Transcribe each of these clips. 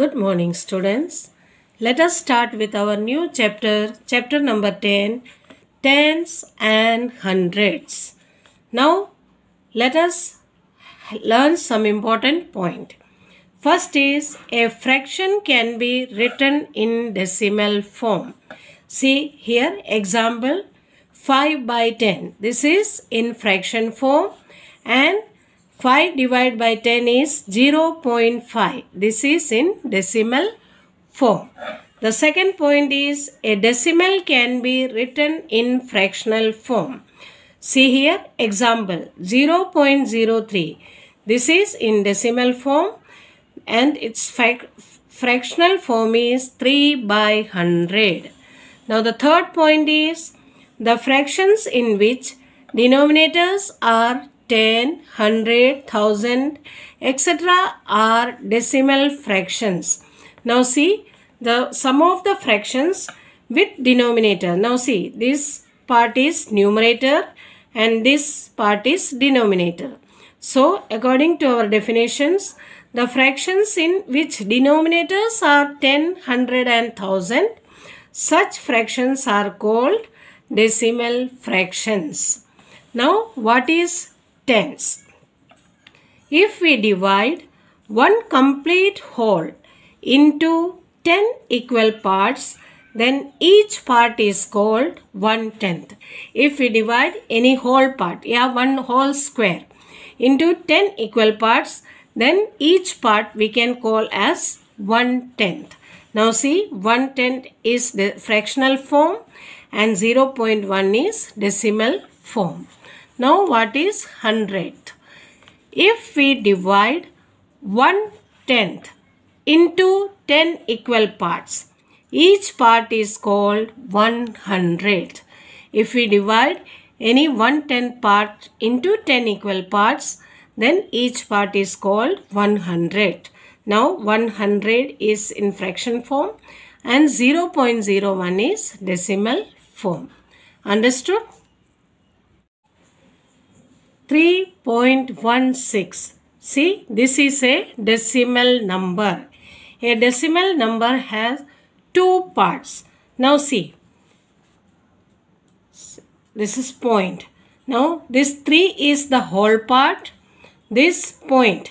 Good morning students. Let us start with our new chapter, chapter number 10, tens and hundreds. Now let us learn some important point. First is a fraction can be written in decimal form. See here example 5 by 10. This is in fraction form and 5 divided by 10 is 0.5. This is in decimal form. The second point is a decimal can be written in fractional form. See here example 0.03. This is in decimal form and its fractional form is 3 by 100. Now the third point is the fractions in which denominators are 10, 100, 1000 etc. are decimal fractions. Now see the sum of the fractions with denominator. Now see this part is numerator and this part is denominator. So according to our definitions the fractions in which denominators are 10, 100 and 1000 such fractions are called decimal fractions. Now what is tens. If we divide one complete whole into 10 equal parts, then each part is called one tenth. If we divide any whole part, yeah, one whole square into 10 equal parts, then each part we can call as one tenth. Now see, one tenth is the fractional form and 0.1 is decimal form. Now what is hundredth? If we divide one tenth into 10 equal parts, each part is called one hundredth. If we divide any one tenth part into 10 equal parts, then each part is called one hundredth. Now 100 is in fraction form and 0.01 is decimal form. Understood? 3.16. See, this is a decimal number. A decimal number has two parts. Now see, this is point. Now this 3 is the whole part. This point,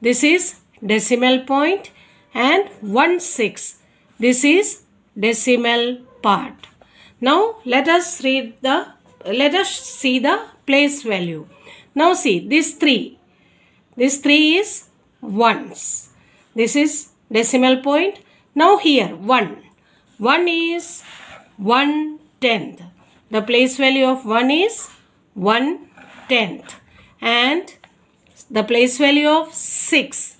this is decimal point and 1 6. This is decimal part. Now let us read the, let us see the place value. Now see this 3. This 3 is ones. This is decimal point. Now here 1. 1 is 1 tenth. The place value of 1 is 1 tenth. And the place value of 6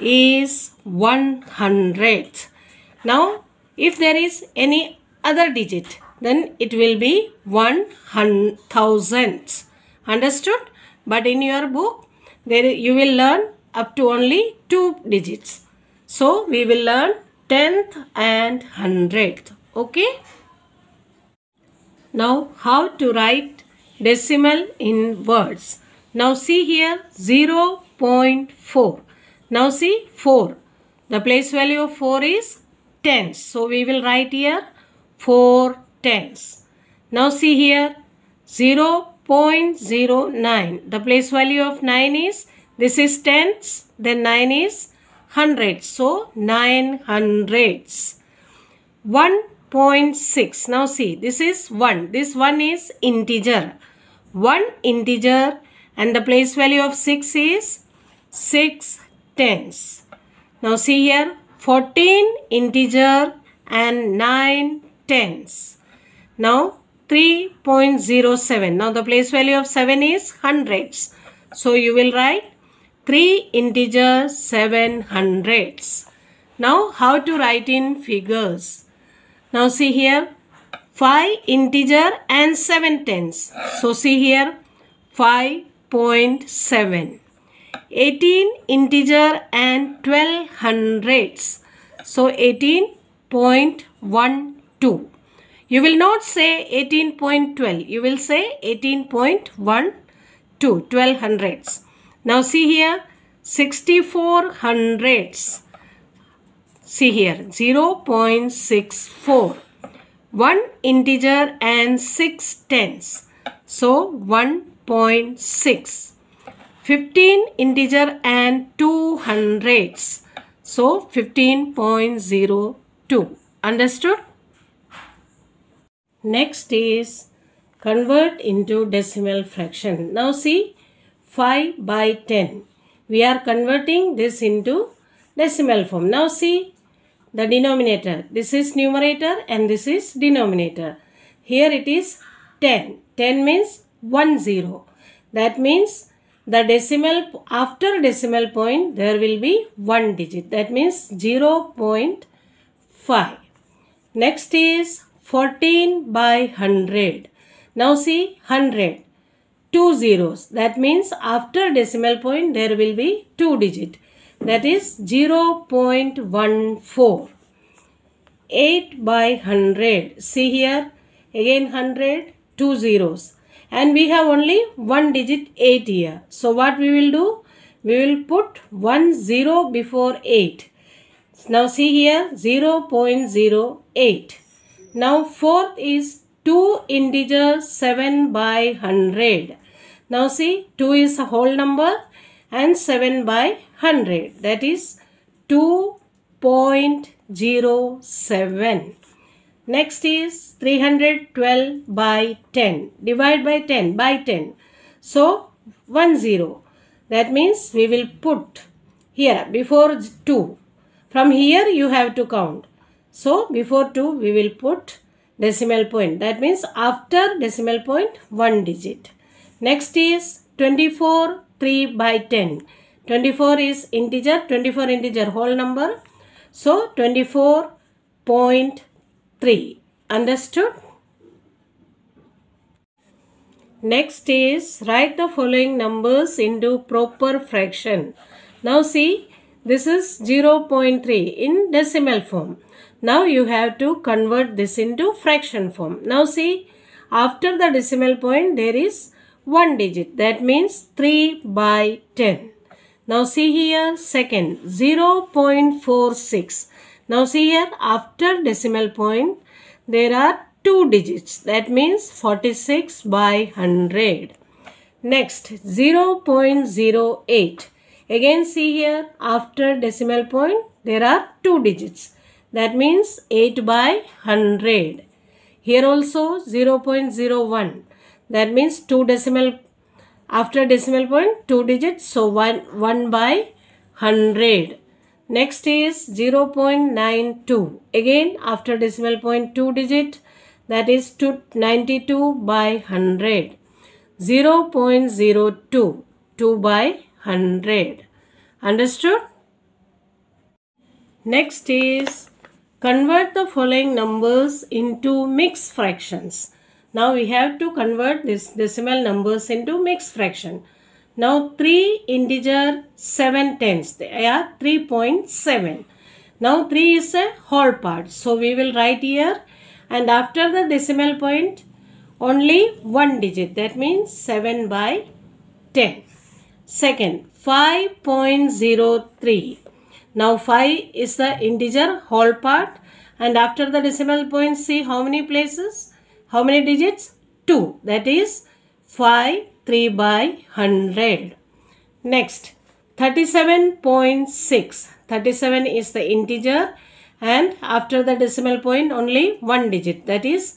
is 100. Now if there is any other digit then it will be 1 thousandth. Understood? but in your book there you will learn up to only two digits. So we will learn 10th and 100th. Okay. Now how to write decimal in words. Now see here 0 0.4. Now see 4. The place value of 4 is tens. So we will write here 4 tens. Now see here 0 0.09. The place value of 9 is, this is tens, then 9 is hundred. So, 9 hundreds. 1.6. Now see, this is 1. This 1 is integer. 1 integer and the place value of 6 is 6 tens. Now see here, 14 integer and 9 tens. Now 3.07. Now the place value of 7 is hundreds. So you will write 3 integer 7 hundreds. Now how to write in figures? Now see here 5 integer and 7 tenths. So see here 5.7. 18 integer and 12 hundreds, So 18.12. You will not say 18.12. You will say 18.12, 12 hundredths. Now see here, 64 hundredths. See here, 0 0.64. 1 integer and 6 tenths. So 1.6. 15 integer and 2 hundredths. So 15.02. Understood? Next is convert into decimal fraction. Now see 5 by 10. We are converting this into decimal form. Now see the denominator. This is numerator and this is denominator. Here it is 10. 10 means 1 0. That means the decimal after decimal point there will be one digit. That means 0 0.5. Next is 14 by 100. Now see 100. Two zeros. That means after decimal point there will be two digit. That is 0 0.14. 8 by 100. See here again 100 two zeros and we have only one digit 8 here. So what we will do? We will put 1 0 before 8. Now see here 0 0.08. Now fourth is 2 integer 7 by 100. Now see 2 is a whole number and 7 by 100 that is 2.07. Next is 312 by 10 divide by 10 by 10. So 1 0 that means we will put here before 2. From here you have to count so before 2 we will put decimal point that means after decimal point 1 digit. Next is 24 3 by 10. 24 is integer 24 integer whole number. So 24.3 understood. Next is write the following numbers into proper fraction. Now see this is 0.3 in decimal form. Now you have to convert this into fraction form. Now see, after the decimal point there is one digit. That means 3 by 10. Now see here, second, 0.46. Now see here, after decimal point, there are two digits. That means 46 by 100. Next, 0.08. Again see here, after decimal point, there are two digits. That means 8 by 100. Here also 0 0.01. That means 2 decimal after decimal point 2 digits. So 1, 1 by 100. Next is 0 0.92. Again after decimal point 2 digit. That is 92 by 100. 0 0.02. 2 by 100. Understood? Next is Convert the following numbers into mixed fractions. Now we have to convert this decimal numbers into mixed fraction. Now 3 integer 7 tenths. They are 3.7. Now 3 is a whole part. So we will write here and after the decimal point only one digit. That means 7 by 10. Second 5.03. Now 5 is the integer whole part and after the decimal point see how many places? How many digits? 2 that is 5 3 by 100. Next 37.6. 37 is the integer and after the decimal point only one digit that is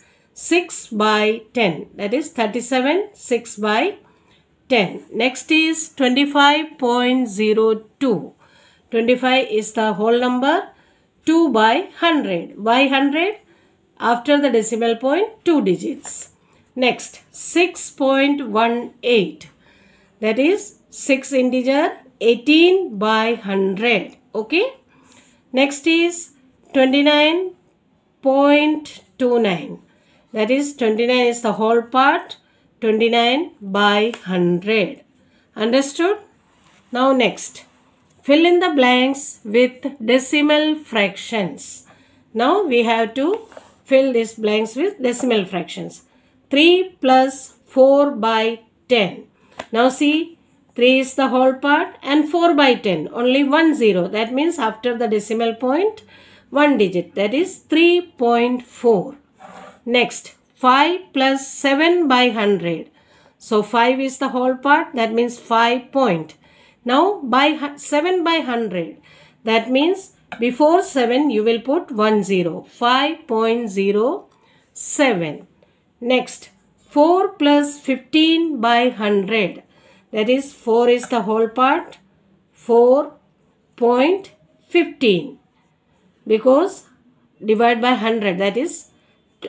6 by 10 that is 37 6 by 10. Next is 25.02. 25 is the whole number 2 by 100. By 100 after the decimal point 2 digits. Next 6.18 that is 6 integer 18 by 100 okay. Next is 29.29 that is 29 is the whole part 29 by 100 understood now next fill in the blanks with decimal fractions. Now we have to fill these blanks with decimal fractions. 3 plus 4 by 10. Now see 3 is the whole part and 4 by 10 only 1 0 that means after the decimal point 1 digit that is 3.4. Next 5 plus 7 by 100. So 5 is the whole part that means 5 point. Now by 7 by 100. That means before 7 you will put 1 0. 5.07. Next 4 plus 15 by 100. That is 4 is the whole part. 4.15 because divide by 100 that is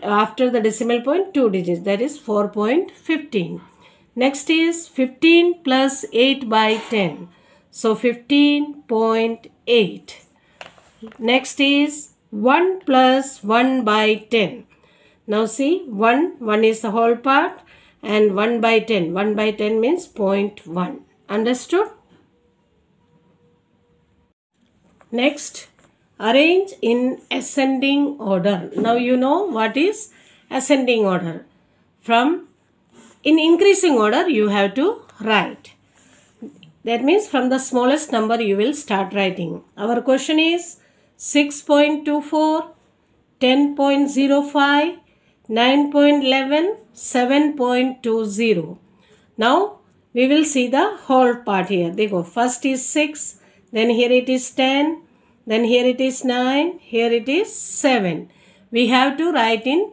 after the decimal point 2 digits that is 4.15. Next is 15 plus 8 by 10. So 15.8. Next is 1 plus 1 by 10. Now see 1, 1 is the whole part and 1 by 10. 1 by 10 means 0.1. Understood? Next, arrange in ascending order. Now you know what is ascending order. From in increasing order, you have to write. That means from the smallest number you will start writing. Our question is 6.24, 10.05, 9.11, 7.20. Now we will see the whole part here. They go first is 6, then here it is 10, then here it is 9, here it is 7. We have to write in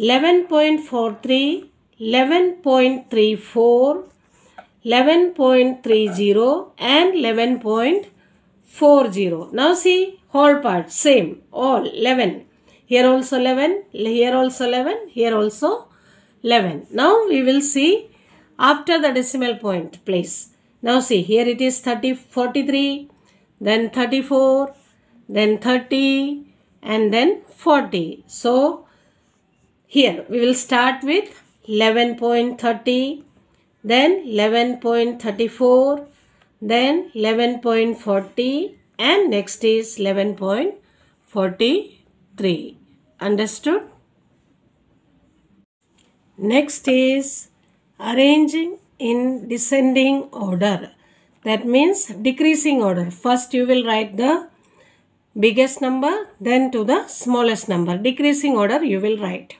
11.43, 11.34, 11.30 and 11.40. Now see whole part same all 11. Here also 11, here also 11, here also 11. Now we will see after the decimal point place. Now see here it is 30, 43, then 34, then 30 and then 40. So here we will start with 11.30 then 11.34 then 11.40 and next is 11.43 understood next is arranging in descending order that means decreasing order first you will write the biggest number then to the smallest number decreasing order you will write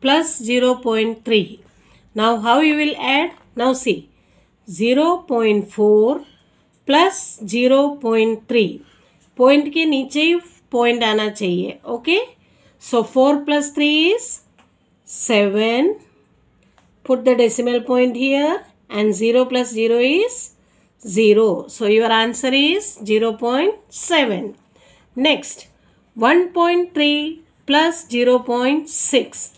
plus 0.3. Now how you will add? Now see 0.4 0.3 Point ke niche point point chahiye. Okay? So four plus three is seven. put the decimal point here and 0 plus 0 is 0. So your answer is 0 0.7. Next 1.3 plus 0 0.6.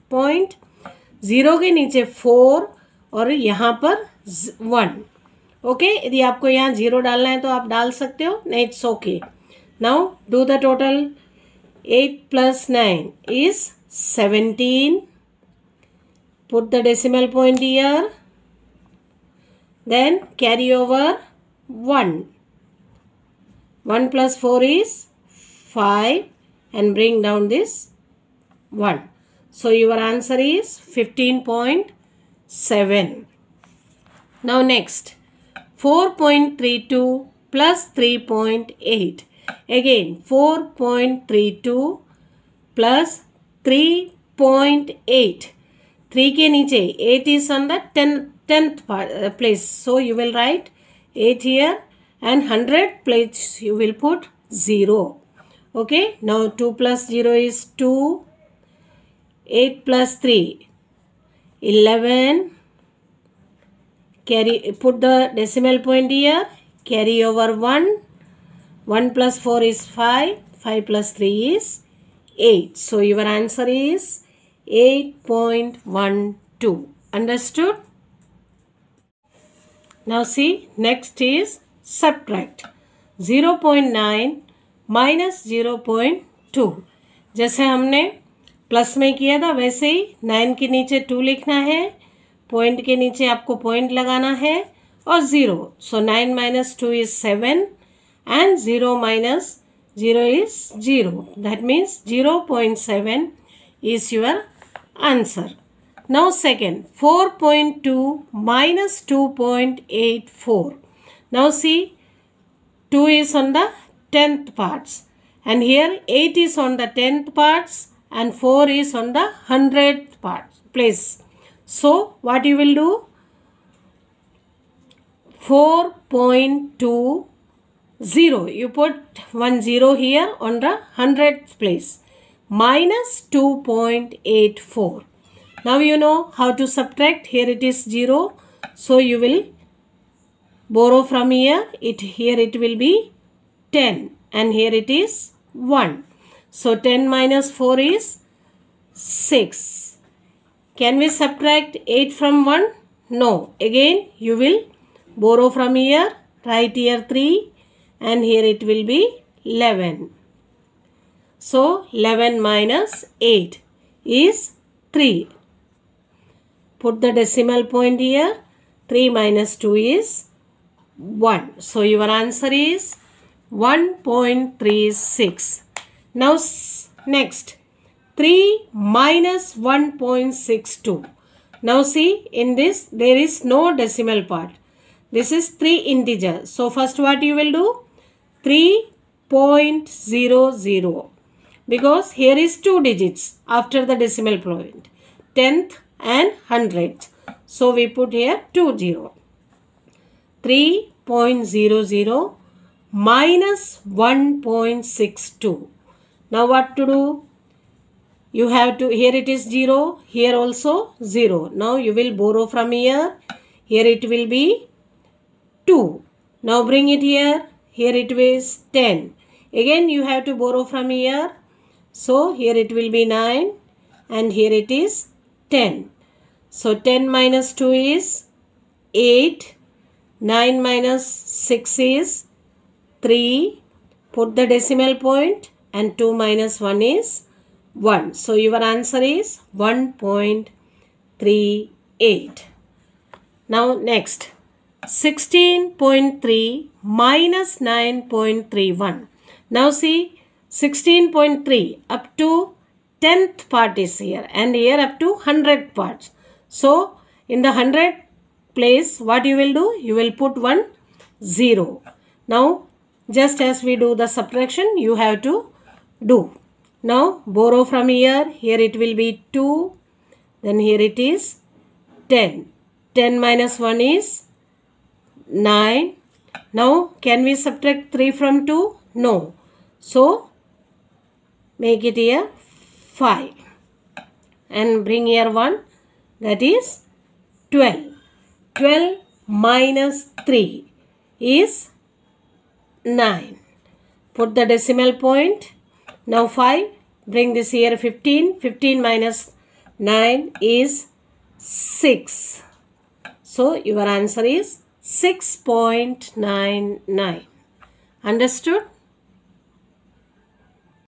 Point zero के नीचे four और यहाँ पर one okay यदि आपको यहाँ zero डालना है तो आप डाल सकते हो नहीं it's okay now do the total eight plus nine is seventeen put the decimal point here then carry over one one plus four is five and bring down this one So your answer is 15.7. Now next 4.32 plus 3.8. Again 4.32 plus 3.8. 3 के नीचे 8 is on the 10th, 10th uh, place. So you will write 8 here and 100 place you will put 0. Okay. Now 2 plus 0 is 2. 8 plus 3 11 carry put the decimal point here carry over 1 1 plus 4 is 5 5 plus 3 is 8 so your answer is 8.12 understood now see next is subtract 0.9 nine minus zero point जैसे हमने plus में किया था वैसे ही nine के नीचे to लिखना है पॉइंट के नीचे आपको पॉइंट लगाना है और zero so nine minus two is seven and zero minus zero is zero that means zero point seven is your answer second four point two minus two point eight four नौ see two is on the tenth parts and here eight is on the tenth parts and 4 is on the 100th part, place. So, what you will do? 4.20. You put 1 0 here on the 100th place. Minus 2.84. Now you know how to subtract. Here it is 0. So you will borrow from here. It Here it will be 10 and here it is 1. So 10 minus 4 is 6. Can we subtract 8 from 1? No. Again you will borrow from here. Write here 3 and here it will be 11. So 11 minus 8 is 3. Put the decimal point here. 3 minus 2 is 1. So your answer is 1.36. Now next 3 minus 1.62. Now see in this there is no decimal part. This is 3 integer. So first what you will do? 3.00 because here is 2 digits after the decimal point. 10th and 100th. So we put here 2 0. 3.00 minus 1.62. Now what to do? You have to, here it is 0, here also 0. Now you will borrow from here. Here it will be 2. Now bring it here. Here it is 10. Again you have to borrow from here. So here it will be 9 and here it is 10. So 10 minus 2 is 8. 9 minus 6 is 3. Put the decimal point and 2 minus 1 is 1. So your answer is 1.38. Now next 16.3 minus 9.31. Now see 16.3 up to 10th part is here and here up to 100 parts. So in the 100 place what you will do? You will put 1 0. Now just as we do the subtraction you have to do. Now borrow from here. Here it will be 2. Then here it is 10. 10 minus 1 is 9. Now can we subtract 3 from 2? No. So make it here 5. And bring here 1. That is 12. 12 minus 3 is 9. Put the decimal point now 5, bring this here 15. 15 minus 9 is 6. So your answer is 6.99. Understood?